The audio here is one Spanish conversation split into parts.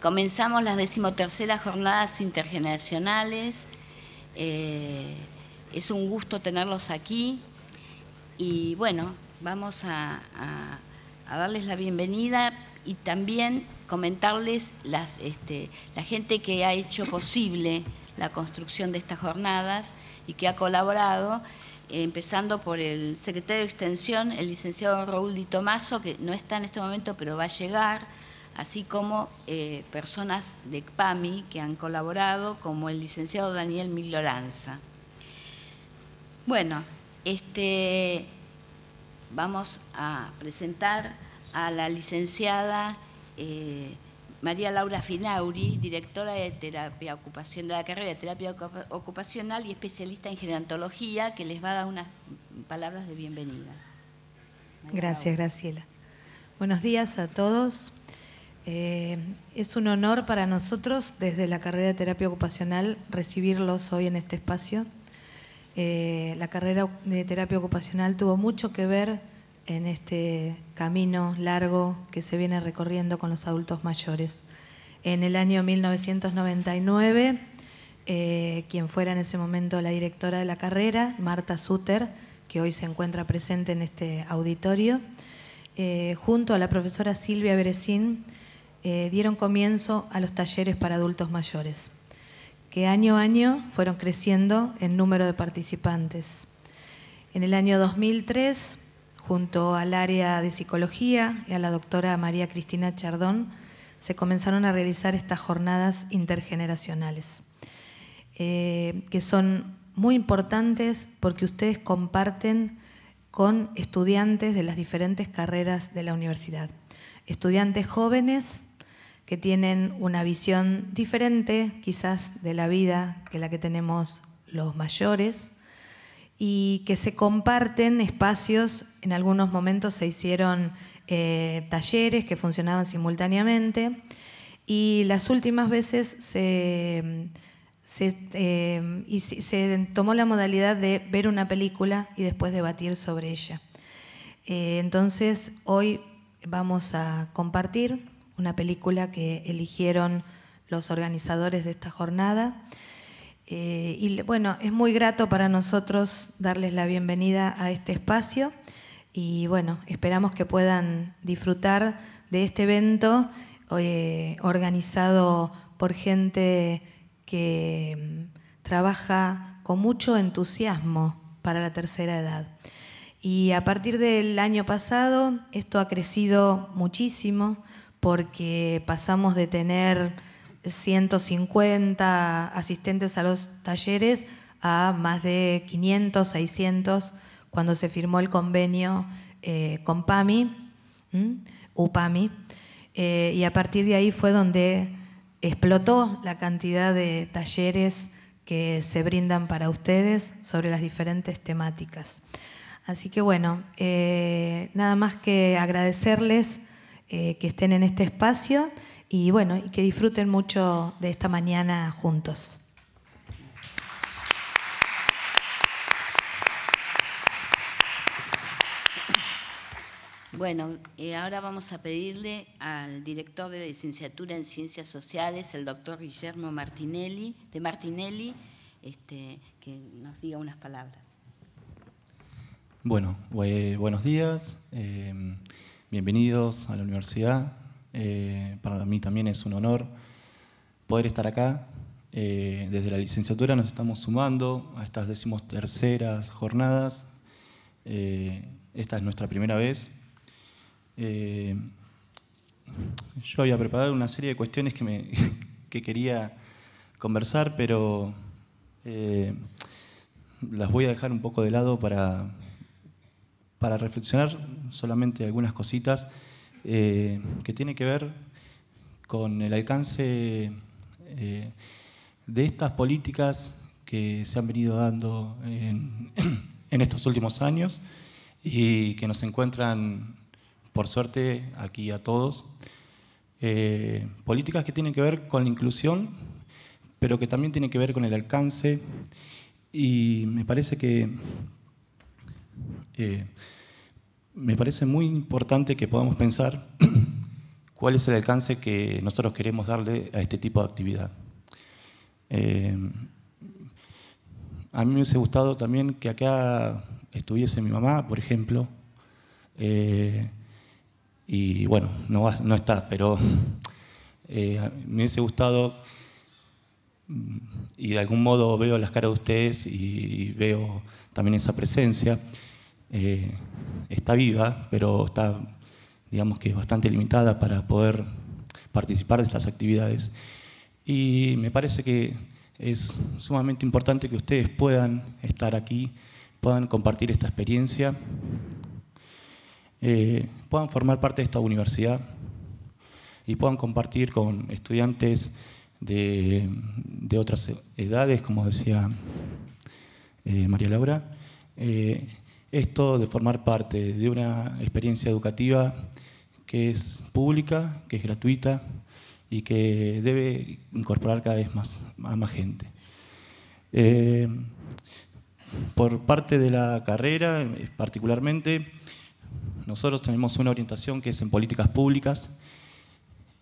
Comenzamos las decimoterceras jornadas intergeneracionales. Eh, es un gusto tenerlos aquí y bueno, vamos a, darles la bienvenida y también comentarles las, este, la gente que ha hecho posible la construcción de estas jornadas y que ha colaborado, eh, empezando por el secretario de Extensión, el licenciado Raúl Di Tomaso, que no está en este momento pero va a llegar, así como eh, personas de PAMI que han colaborado, como el licenciado Daniel Miloranza. Bueno, este, vamos a presentar a la licenciada eh, María Laura Finauri, directora de terapia de la carrera de terapia ocupacional y especialista en gerontología, que les va a dar unas palabras de bienvenida. gracias, Graciela. Buenos días a todos. Eh, es un honor para nosotros desde la carrera de terapia ocupacional recibirlos hoy en este espacio. Eh, la carrera de terapia ocupacional tuvo mucho que ver en este camino largo que se viene recorriendo con los adultos mayores. En el año 1999, eh, quien fuera en ese momento la directora de la carrera, Marta Suter, que hoy se encuentra presente en este auditorio, junto a la profesora Silvia Berecín. Eh, dieron comienzo a los talleres para adultos mayores, que año a año fueron creciendo en número de participantes. En el año 2003, junto al área de psicología y a la doctora María Cristina Chardón, se comenzaron a realizar estas jornadas intergeneracionales, eh, que son muy importantes porque ustedes comparten con estudiantes de las diferentes carreras de la universidad, estudiantes jóvenes que tienen una visión diferente quizás de la vida que la que tenemos los mayores y que se comparten espacios, en algunos momentos se hicieron eh, talleres que funcionaban simultáneamente y las últimas veces eh, se, tomó la modalidad de ver una película y después debatir sobre ella. Eh, entonces hoy vamos a compartir una película que eligieron los organizadores de esta jornada. Eh, y bueno, es muy grato para nosotros darles la bienvenida a este espacio y bueno, esperamos que puedan disfrutar de este evento eh, organizado por gente que mm, trabaja con mucho entusiasmo para la tercera edad. Y a partir del año pasado esto ha crecido muchísimo porque pasamos de tener 150 asistentes a los talleres a más de 500, 600 cuando se firmó el convenio eh, con PAMI, UPAMI, eh, y a partir de ahí fue donde explotó la cantidad de talleres que se brindan para ustedes sobre las diferentes temáticas. Así que bueno, eh, nada más que agradecerles eh, que estén en este espacio y bueno, y que disfruten mucho de esta mañana juntos. Bueno, eh, ahora vamos a pedirle al director de la licenciatura en Ciencias Sociales, el doctor Guillermo Martinelli, de Martinelli, este, que nos diga unas palabras. Bueno, buenos días. Eh, bienvenidos a la universidad. Eh, para mí también es un honor poder estar acá. Eh, desde la licenciatura nos estamos sumando a estas decimoterceras jornadas. Eh, esta es nuestra primera vez. yo había preparado una serie de cuestiones que quería conversar, pero las voy a dejar un poco de lado para, para reflexionar solamente algunas cositas eh, que tiene que ver con el alcance eh, de estas políticas que se han venido dando en, estos últimos años y que nos encuentran, por suerte, aquí a todos. Eh, políticas que tienen que ver con la inclusión, pero que también tienen que ver con el alcance y me parece que eh, me parece muy importante que podamos pensar cuál es el alcance que nosotros queremos darle a este tipo de actividad. Eh, a mí me hubiese gustado también que acá estuviese mi mamá, por ejemplo, eh, y bueno, no, no está, pero me hubiese gustado y de algún modo veo las caras de ustedes y veo también esa presencia. Eh, está viva, pero está, digamos que bastante limitada para poder participar de estas actividades. Y me parece que es sumamente importante que ustedes puedan estar aquí, puedan compartir esta experiencia, eh, puedan formar parte de esta universidad y puedan compartir con estudiantes de, otras edades, como decía eh, María Laura. Eh, esto de formar parte de una experiencia educativa que es pública, que es gratuita y que debe incorporar cada vez más a más gente. Eh, por parte de la carrera, particularmente, nosotros tenemos una orientación que es en políticas públicas,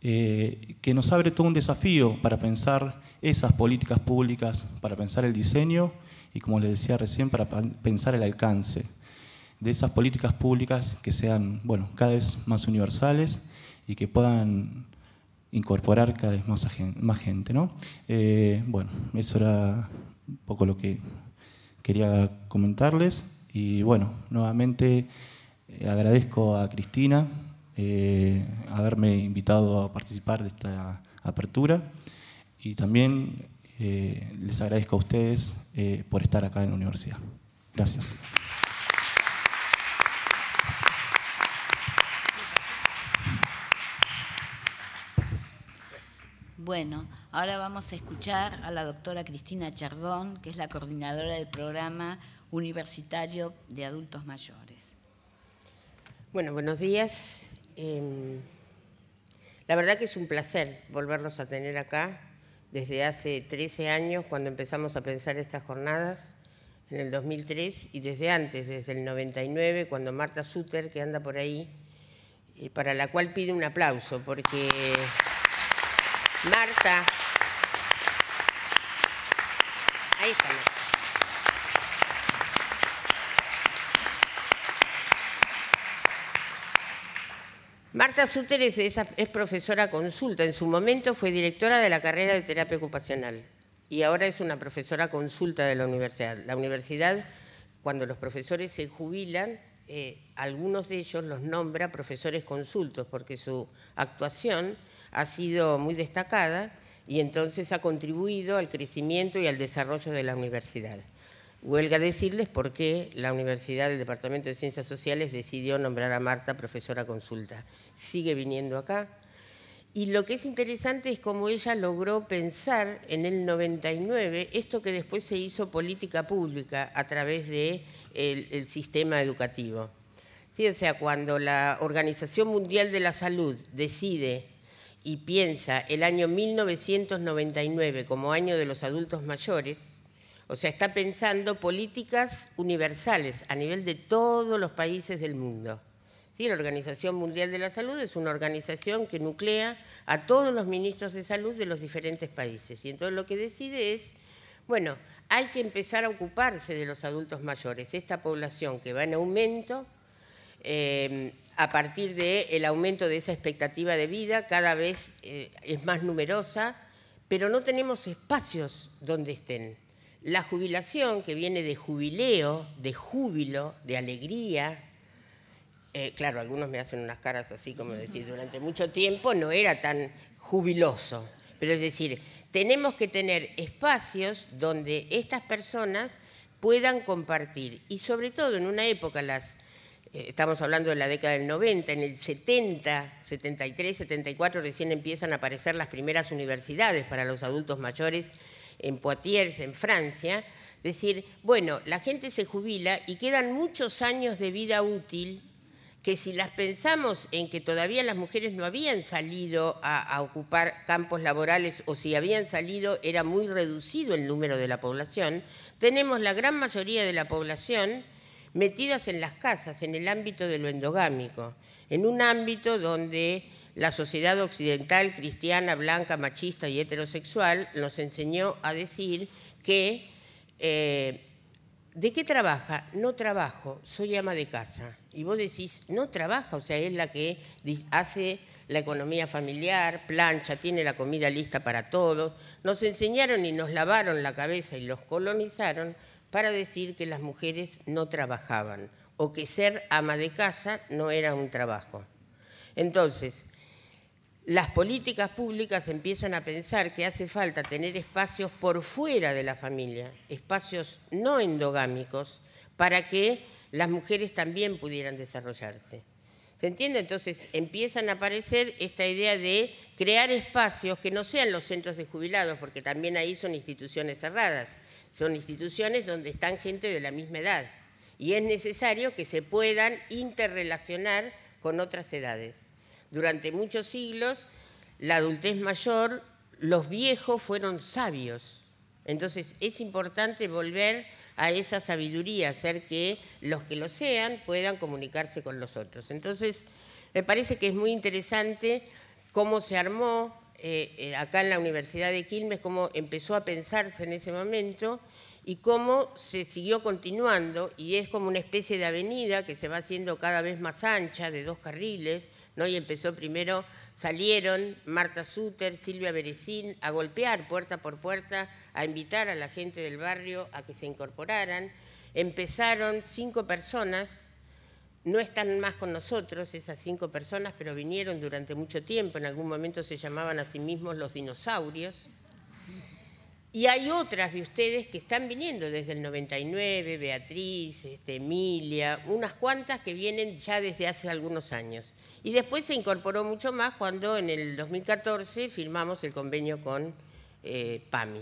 eh, que nos abre todo un desafío para pensar esas políticas públicas, para pensar el diseño y, como les decía recién, para pensar el alcance de esas políticas públicas que sean bueno, cada vez más universales y que puedan incorporar cada vez más, gente. Eh, bueno, eso era un poco lo que quería comentarles y bueno, nuevamente eh, agradezco a Cristina eh, haberme invitado a participar de esta apertura y también eh, les agradezco a ustedes eh, por estar acá en la universidad. Gracias. Bueno, ahora vamos a escuchar a la doctora Cristina Chardón, que es la coordinadora del programa universitario de adultos mayores. Bueno, buenos días. Em, la verdad que es un placer volverlos a tener acá desde hace 13 años cuando empezamos a pensar estas jornadas en el 2003 y desde antes, desde el 99, cuando Marta Suter, que anda por ahí, eh, para la cual pide un aplauso, porque Marta Marta Suter es, profesora consulta, en su momento fue directora de la carrera de terapia ocupacional y ahora es una profesora consulta de la universidad. La universidad, cuando los profesores se jubilan, eh, algunos de ellos los nombra profesores consultos porque su actuación ha sido muy destacada y entonces ha contribuido al crecimiento y al desarrollo de la universidad. Huelga decirles por qué la Universidad del Departamento de Ciencias Sociales decidió nombrar a Marta profesora consulta. Sigue viniendo acá. Y lo que es interesante es cómo ella logró pensar en el 99 esto que después se hizo política pública a través del de sistema educativo. o sea, cuando la Organización Mundial de la Salud decide y piensa el año 1999 como año de los adultos mayores, o sea, está pensando políticas universales a nivel de todos los países del mundo. ¿Sí? La Organización Mundial de la Salud es una organización que nuclea a todos los ministros de salud de los diferentes países. Y entonces lo que decide es, bueno, hay que empezar a ocuparse de los adultos mayores, esta población que va en aumento, eh, a partir del el aumento de esa expectativa de vida, cada vez eh, es más numerosa, pero no tenemos espacios donde estén. La jubilación, que viene de jubileo, de júbilo, de alegría, eh, claro, algunos me hacen unas caras así como decir, durante mucho tiempo no era tan jubiloso, pero es decir, tenemos que tener espacios donde estas personas puedan compartir y sobre todo en una época, las, eh, estamos hablando de la década del 90, en el 70, 73, 74 recién empiezan a aparecer las primeras universidades para los adultos mayores en Poitiers, en Francia, decir, bueno, la gente se jubila y quedan muchos años de vida útil que si las pensamos en que todavía las mujeres no habían salido a, a, ocupar campos laborales o si habían salido era muy reducido el número de la población, tenemos la gran mayoría de la población metidas en las casas, en el ámbito de lo endogámico, en un ámbito donde la sociedad occidental, cristiana, blanca, machista y heterosexual nos enseñó a decir que eh, ¿de qué trabaja? No trabajo, soy ama de casa. Y vos decís, no trabaja, o sea, es la que hace la economía familiar, plancha, tiene la comida lista para todos. Nos enseñaron y nos lavaron la cabeza y los colonizaron para decir que las mujeres no trabajaban o que ser ama de casa no era un trabajo. Entonces, las políticas públicas empiezan a pensar que hace falta tener espacios por fuera de la familia, espacios no endogámicos, para que las mujeres también pudieran desarrollarse. ¿Se entiende? Entonces empiezan a aparecer esta idea de crear espacios que no sean los centros de jubilados, porque también ahí son instituciones cerradas, son instituciones donde están gente de la misma edad y es necesario que se puedan interrelacionar con otras edades durante muchos siglos, la adultez mayor, los viejos fueron sabios. Entonces es importante volver a esa sabiduría, hacer que los que lo sean puedan comunicarse con los otros. Entonces, me parece que es muy interesante cómo se armó eh, eh, acá en la Universidad de Quilmes, cómo empezó a pensarse en ese momento y cómo se siguió continuando y es como una especie de avenida que se va haciendo cada vez más ancha, de dos carriles, ¿no? Y empezó primero, salieron Marta Suter, Silvia Beresín, a golpear puerta por puerta, a invitar a la gente del barrio a que se incorporaran. Empezaron cinco personas, no están más con nosotros esas cinco personas, pero vinieron durante mucho tiempo, en algún momento se llamaban a sí mismos los dinosaurios. Y hay otras de ustedes que están viniendo desde el 99, Beatriz, este, Emilia, unas cuantas que vienen ya desde hace algunos años. Y después se incorporó mucho más cuando en el 2014 firmamos el convenio con eh, PAMI,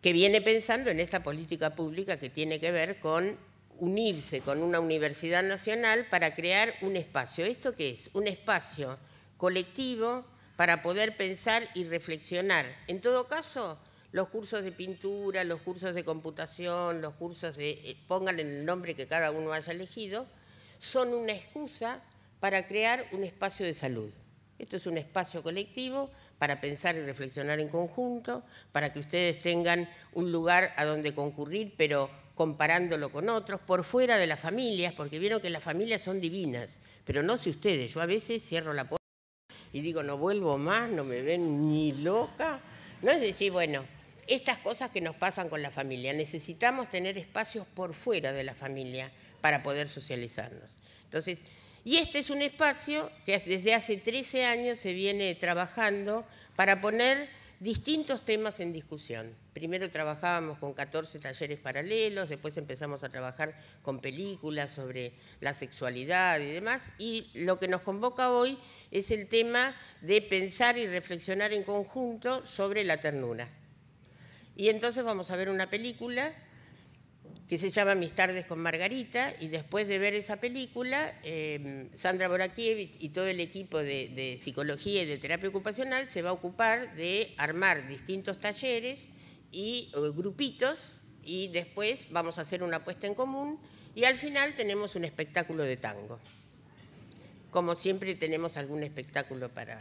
que viene pensando en esta política pública que tiene que ver con unirse con una universidad nacional para crear un espacio. ¿Esto qué es? Un espacio colectivo para poder pensar y reflexionar. En todo caso, los cursos de pintura, los cursos de computación, los cursos de, eh, pongan el nombre que cada uno haya elegido, son una excusa para crear un espacio de salud. Esto es un espacio colectivo para pensar y reflexionar en conjunto, para que ustedes tengan un lugar a donde concurrir, pero comparándolo con otros, por fuera de las familias, porque vieron que las familias son divinas, pero no sé ustedes, yo a veces cierro la puerta y digo, no vuelvo más, no me ven ni loca. No es decir, bueno, estas cosas que nos pasan con la familia. Necesitamos tener espacios por fuera de la familia para poder socializarnos. Entonces, y este es un espacio que desde hace 13 años se viene trabajando para poner distintos temas en discusión. Primero trabajábamos con 14 talleres paralelos, después empezamos a trabajar con películas sobre la sexualidad y demás, y lo que nos convoca hoy es el tema de pensar y reflexionar en conjunto sobre la ternura. Y entonces vamos a ver una película que se llama Mis tardes con Margarita, y después de ver esa película, em, Sandra Borakiewicz y todo el equipo de, de, psicología y de terapia ocupacional se va a ocupar de armar distintos talleres y grupitos, y después vamos a hacer una apuesta en común, y al final tenemos un espectáculo de tango. Como siempre tenemos algún espectáculo para,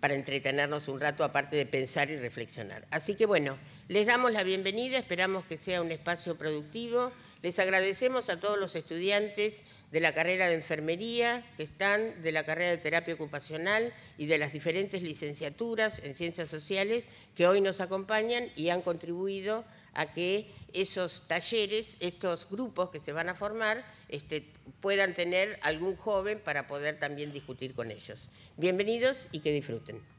para entretenernos un rato, aparte de pensar y reflexionar. Así que bueno, les damos la bienvenida, esperamos que sea un espacio productivo. Les agradecemos a todos los estudiantes de la carrera de enfermería, que están de la carrera de terapia ocupacional y de las diferentes licenciaturas en ciencias sociales que hoy nos acompañan y han contribuido a que esos talleres, estos grupos que se van a formar, este, puedan tener algún joven para poder también discutir con ellos. Bienvenidos y que disfruten.